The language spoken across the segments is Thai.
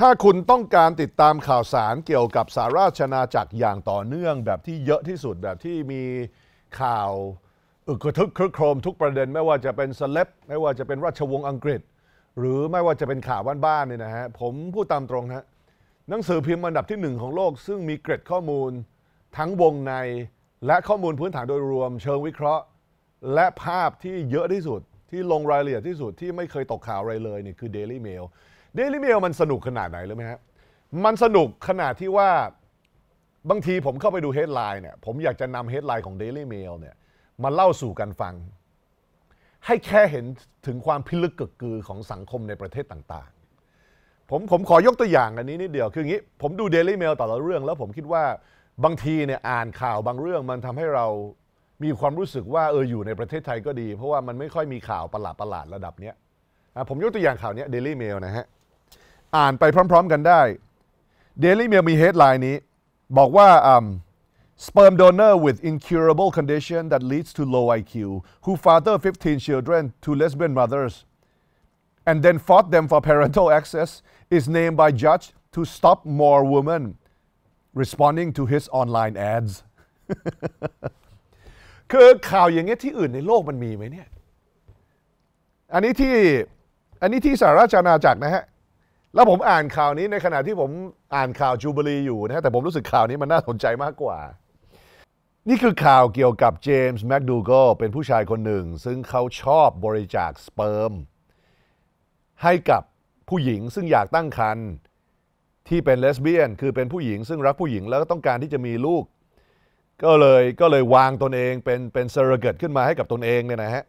ถ้าคุณต้องการติดตามข่าวสารเกี่ยวกับสาราชนาจักรอย่างต่อเนื่อง แบบที่เยอะที่สุดแบบที่มีข่าวอึกระทึกครึกโครมทุกประเด็น ไม่ว่าจะเป็นเซเลบไม่ว่าจะเป็นราชวงศ์อังกฤษ หรือไม่ว่าจะเป็นข่าวบ้านๆเนี่ยนะฮะผมพูดตามตรงนะหนังสือพิมพ์อันดับที่หนึ่งของโลกซึ่งมีเกร็ดข้อมูลทั้งวงในและข้อมูลพื้นฐานโดยรวม เชิงวิเคราะห์และภาพที่เยอะที่สุด ที่ลงรายละเอียดที่สุดที่ไม่เคยตกข่าวอะไรเลยเนี่ยคือ Daily Mail เดลิเมลมันสนุกขนาดไหนรู้ไหมฮะ มันสนุกขนาดที่ว่าบางทีผมเข้าไปดูเฮดไลน์เนี่ย ผมอยากจะนำเฮดไลน์ของ Daily Mail เนี่ยมาเล่าสู่กันฟัง ให้แค่เห็นถึงความพิลึกกึกกือของสังคมในประเทศต่างๆ ผมผมขอยกตัวอย่างอันนี้นิดเดียว คืออย่างนี้ ผมดู Daily Mail ต่ละเรื่องแล้วผมคิดว่าบางทีเนี่ยอ่านข่าวบางเรื่องมันทำให้เรามีความรู้สึกว่าเอออยู่ในประเทศไทยก็ดีเพราะว่ามันไม่ค่อยมีข่าวประหลาดประหลาดระดับเนี้ยผมยกตัวอย่างข่าวนี้เดลี่เมลนะฮะอ่านไปพร้อม ๆกันได้ Daily Mail มีเฮดไลน์นี้ บอกว่า sperm donor with incurable condition that leads to low IQ who father 15 children to lesbian mothers and then fought them for parental access is named by judge to stop more women responding to his online ads คือข่าวอย่างเงี้ยที่อื่นในโลกมันมีไหมเนี่ย อันนี้ที่อันนี้ที่สหราชอาณาจักรนะฮะแล้วผมอ่านข่าวนี้ในขณะที่ผมอ่านข่าวจูบลีอยู่นะฮะแต่ผมรู้สึกข่าวนี้มันน่าสนใจมากกว่า นี่คือข่าวเกี่ยวกับเจมส์แม็กดูโกเป็นผู้ชายคนหนึ่ง ซึ่งเขาชอบบริจาคสเปิร์มให้กับผู้หญิงซึ่งอยากตั้งครรภ์ที่เป็นเลสเบี้ยน คือเป็นผู้หญิงซึ่งรักผู้หญิงแล้วก็ต้องการที่จะมีลูก ก็เลยก็เลยวางตนเองเป็นเป็นเซอร์เกตขึ้นมาให้กับตนเองเนี่ยนะฮะ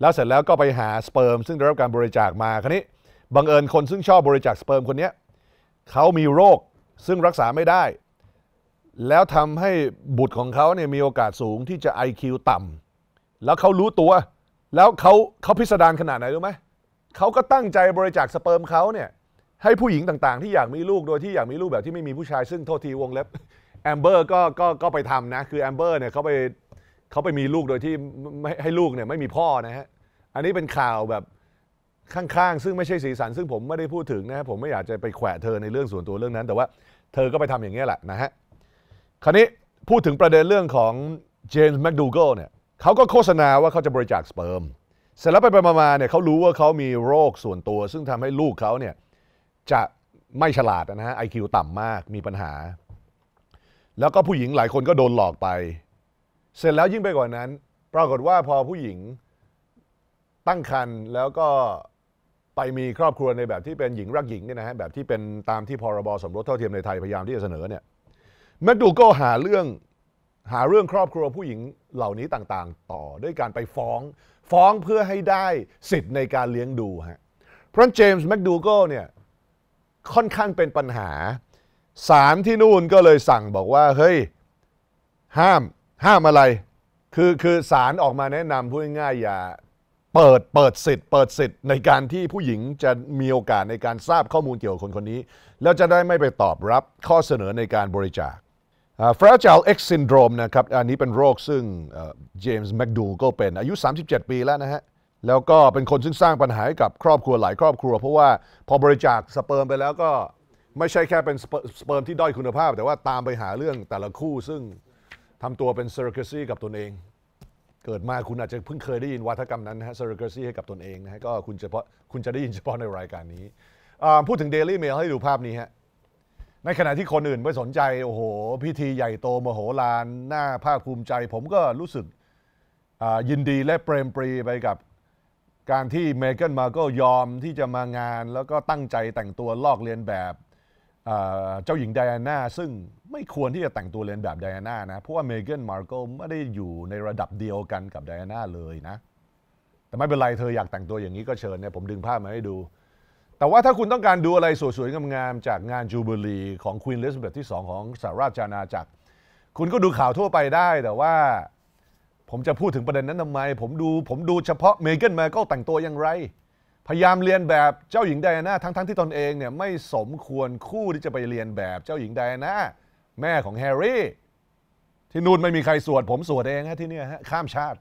แล้วเสร็จแล้วก็ไปหาสเปิร์มซึ่งได้รับการบริจาคมาคันนี้บังเอิญ คนซึ่งชอบบริจาคสเปิร์มคนนี้เขามีโรคซึ่งรักษาไม่ได้ แล้วทำให้บุตรของเขาเนี่ยมีโอกาสสูงที่จะ IQ ต่ำแล้วเขารู้ตัว แล้วเขาเขาพิสดารขนาดไหนรู้ไหมเขาก็ตั้งใจบริจาคสเปิร์มเขาเนี่ยให้ผู้หญิงต่างๆ ที่อยากมีลูกโดยที่อยากมีลูกแบบที่ไม่มีผู้ชายซึ่งโทษทีวงเล็บแอมเบอร์ก็ก็ก็ไปทำนะคือแอมเบอร์เนี่ยเขาไปเขาไปมีลูกโดยที่ให้ลูกเนี่ยไม่มีพ่อนะฮะอันนี้เป็นข่าวแบบข้างๆซึ่งไม่ใช่สีสันซึ่งผมไม่ได้พูดถึงนะผมไม่อยากจะไปแขวะเธอในเรื่องส่วนตัวเรื่องนั้น แต่ว่าเธอก็ไปทำอย่างนี้แหละนะฮะคราวนี้พูดถึงประเด็นเรื่องของ เจมส์แมคดูเกิลเนี่ยเขาก็โฆษณาว่าเขาจะบริจาคสเปิร์มเสร็จแล้วไปไปมาเนี่ยเขารู้ว่าเขามีโรคส่วนตัว ซึ่งทำให้ลูกเขาเนี่ยจะไม่ฉลาดนะฮะไอคิวต่ำมากมีปัญหา แล้วก็ผู้หญิงหลายคนก็โดนหลอกไป เสร็จแล้วยิ่งไปกว่านั้น ปรากฏว่าพอผู้หญิงตั้งครรภ์แล้วก็ไปมีครอบครัวในแบบที่เป็นหญิงรักหญิงเนี่ยนะฮะแบบที่เป็นตามที่พรบสมรสเท่าเทียมในไทยพยายามที่จะเสนอเนี่ยแมกดูโกหาเรื่องหาเรื่องครอบครัวผู้หญิงเหล่านี้ต่าง ๆ ต่อ ด้วยการไปฟ้องฟ้องเพื่อให้ได้สิทธิ์ในการเลี้ยงดูฮะเพราะเจมส์แมกดูโกเนี่ยค่อนข้างเป็นปัญหาศาลที่นู่นก็เลยสั่งบอกว่าเฮ้ยห้ามห้ามอะไร คือคือศาลออกมาแนะนำพูดง่ายอย่าเปิดเปิดสิทธิ์ เปิดสิทธิ์ ในการที่ผู้หญิงจะมีโอกาสในการทราบข้อมูลเกี่ยวกับคนคนนี้ แล้วจะได้ไม่ไปตอบรับข้อเสนอในการบริจาคฟ f r จ g i เอ็กซินโดรมนะครับ อันนี้เป็นโรคซึ่งเจมส์แมกดูก็เป็นอายุ 37 ปีแล้วนะฮะ แล้วก็เป็นคนซึ่งสร้างปัญหาให้กับครอบครัวหลายครอบครัว เพราะว่าพอบริจาคสเปิร์มไปแล้วก็ไม่ใช่แค่เป็นสเปิร์มที่ด้อยคุณภาพ แต่ว่าตามไปหาเรื่องแต่ละคู่ซึ่งทำตัวเป็นเซอร์เคสซี่กับตนเองเกิดมาคุณอาจจะเพิ่งเคยได้ยินวัฒกรรมนั้นนะฮะเซอร์เกอร์ซี่ให้กับตนเองนะฮะก็คุณเฉพาะคุณจะได้ยินเฉพาะในรายการนี้พูดถึงเดลี่เมลให้ดูภาพนี้ฮะในขณะที่คนอื่นไม่สนใจ โอ้โห พิธีใหญ่โตมโหฬารหน้าภาคภูมิใจ ผมก็รู้สึกยินดีและเปรมปรีไปกับการที่เมเกนมาก็ยอมที่จะมางาน แล้วก็ตั้งใจแต่งตัวลอกเลียนแบบเจ้าหญิงไดอาน่าซึ่งไม่ควรที่จะแต่งตัวเรียนแบบไดอาน่านะเพราะว่าเมเกนมาร์เกลไม่ได้อยู่ในระดับเดียวกันกับไดอาน่าเลยนะ แต่ไม่เป็นไร เธออยากแต่งตัวอย่างนี้ก็เชิญเนี่ยผมดึงภาพมาให้ดู แต่ว่าถ้าคุณต้องการดูอะไรสวยๆ งามๆจากงานจูเบลีของควีนเลสเบธที่2ของสหราชอาณาจักร คุณก็ดูข่าวทั่วไปได้แต่ว่าผมจะพูดถึงประเด็นนั้นทำไมผมดูผมดูเฉพาะเมเกนมาร์เกลแต่งตัวอย่างไรพยายามเรียนแบบเจ้าหญิงไดอาน่าทั้งๆทที่ตนเองเนี่ยไม่สมควรคู่ที่จะไปเรียนแบบเจ้าหญิงไดอาน่าแม่ของแฮร์รี่ที่นู่นไม่มีใครสวดผมสวดเองฮะที่นี่ฮะ ข้ามชาติ